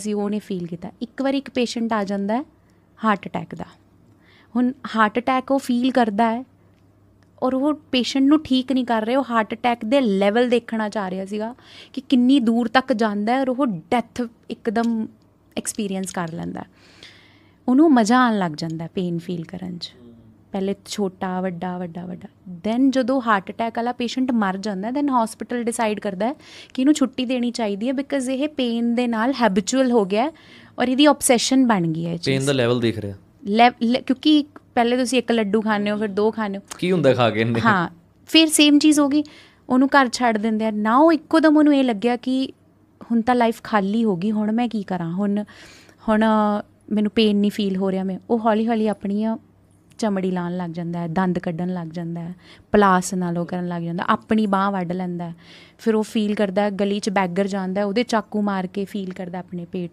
ਸੀ ਉਹਨੇ ਫੀਲ ਕੀਤਾ ਇੱਕ ਵਾਰ ਇੱਕ ਪੇਸ਼ੈਂਟ ਆ ਜਾਂਦਾ ਹੈ ਹਾਰਟ ਅਟੈਕ ਦਾ ਹੁਣ ਹਾਰਟ ਅਟੈਕ ਉਹ ਫੀਲ ਕਰਦਾ ਹੈ ਔਰ ਉਹ ਪੇਸ਼ੈਂਟ ਨੂੰ ਠੀਕ ਨਹੀਂ ਕਰ ਰਹੇ ਉਹ ਹਾਰਟ ਅਟੈਕ ਦੇ ਲੈਵਲ ਦੇਖਣਾ ਚਾਹ ਰਿਹਾ ਸੀਗਾ ਕਿ ਕਿੰਨੀ ਦੂਰ ਤੱਕ ਜਾਂਦਾ ਹੈ ਔਰ ਉਹ ਡੈਥ ਇੱਕਦਮ ਐਕਸਪੀਰੀਅੰਸ ਕਰ ਲੈਂਦਾ ਉਹਨੂੰ ਮਜ਼ਾ ਆਉਣ ਲੱਗ ਜਾਂਦਾ ਪੇਨ ਫੀਲ ਕਰਨ 'ਚ ਪਹਿਲੇ ਛੋਟਾ ਵੱਡਾ ਵੱਡਾ ਵੱਡਾ ਦੈਨ ਜਦੋਂ ਹਾਰਟ ਅਟੈਕ ਵਾਲਾ ਪੇਸ਼ੈਂਟ ਮਰ ਜਾਂਦਾ ਦੈਨ ਹਸਪੀਟਲ ਡਿਸਾਈਡ ਕਰਦਾ ਕਿ ਇਹਨੂੰ ਛੁੱਟੀ ਦੇਣੀ ਚਾਹੀਦੀ ਹੈ ਬਿਕਾਜ਼ ਇਹ ਪੇਨ ਦੇ ਨਾਲ ਹੈਬਿਚੁਅਲ ਹੋ ਗਿਆ ਔਰ ਇਹਦੀ ਆਬਸੈਸ਼ਨ ਬਣ ਗਈ ਹੈ ਪੇਨ ਦਾ ਲੈਵਲ ਦੇਖ ਰਿਹਾ ਕਿਉਂਕਿ ਪਹਿਲੇ ਤੁਸੀਂ ਇੱਕ ਲੱਡੂ ਖਾਣੇ ਹੋ ਫਿਰ ਦੋ ਖਾਣੇ ਹੋ ਕੀ ਹੁੰਦਾ ਖਾ ਕੇ ਇਹਨੇ ਹਾਂ ਫਿਰ ਸੇਮ ਚੀਜ਼ ਹੋ ਗਈ ਉਹਨੂੰ ਘਰ ਛੱਡ ਦਿੰਦੇ ਆ ਨਾਓ ਇੱਕੋ ਦਮ ਉਹਨੂੰ ਇਹ ਲੱਗਿਆ ਕਿ ਹੁਣ ਤਾਂ ਲਾਈਫ ਖਾਲੀ ਹੋ ਗਈ ਹੁਣ ਮੈਂ ਕੀ ਕਰਾਂ ਹੁਣ ਹੁਣ ਮੈਨੂੰ ਪੇਨ ਨਹੀਂ ਫੀਲ ਹੋ ਰਿਹਾ ਮੈਂ ਉਹ ਹੌਲੀ ਹੌਲੀ ਆਪਣੀਆਂ ਚਮੜੀ ਲਾਣ ਲੱਗ ਜਾਂਦਾ ਹੈ ਦੰਦ ਕੱਢਣ ਲੱਗ ਜਾਂਦਾ ਹੈ ਪਲਾਸ ਨਾਲ ਉਹ ਕਰਨ ਲੱਗ ਜਾਂਦਾ ਆਪਣੀ ਬਾਹ ਵੱਢ ਲੈਂਦਾ ਫਿਰ ਉਹ ਫੀਲ ਕਰਦਾ ਗਲੀ 'ਚ ਬੈਗਰ ਜਾਂਦਾ ਉਹਦੇ ਚਾਕੂ ਮਾਰ ਕੇ ਫੀਲ ਕਰਦਾ ਆਪਣੇ ਪੇਟ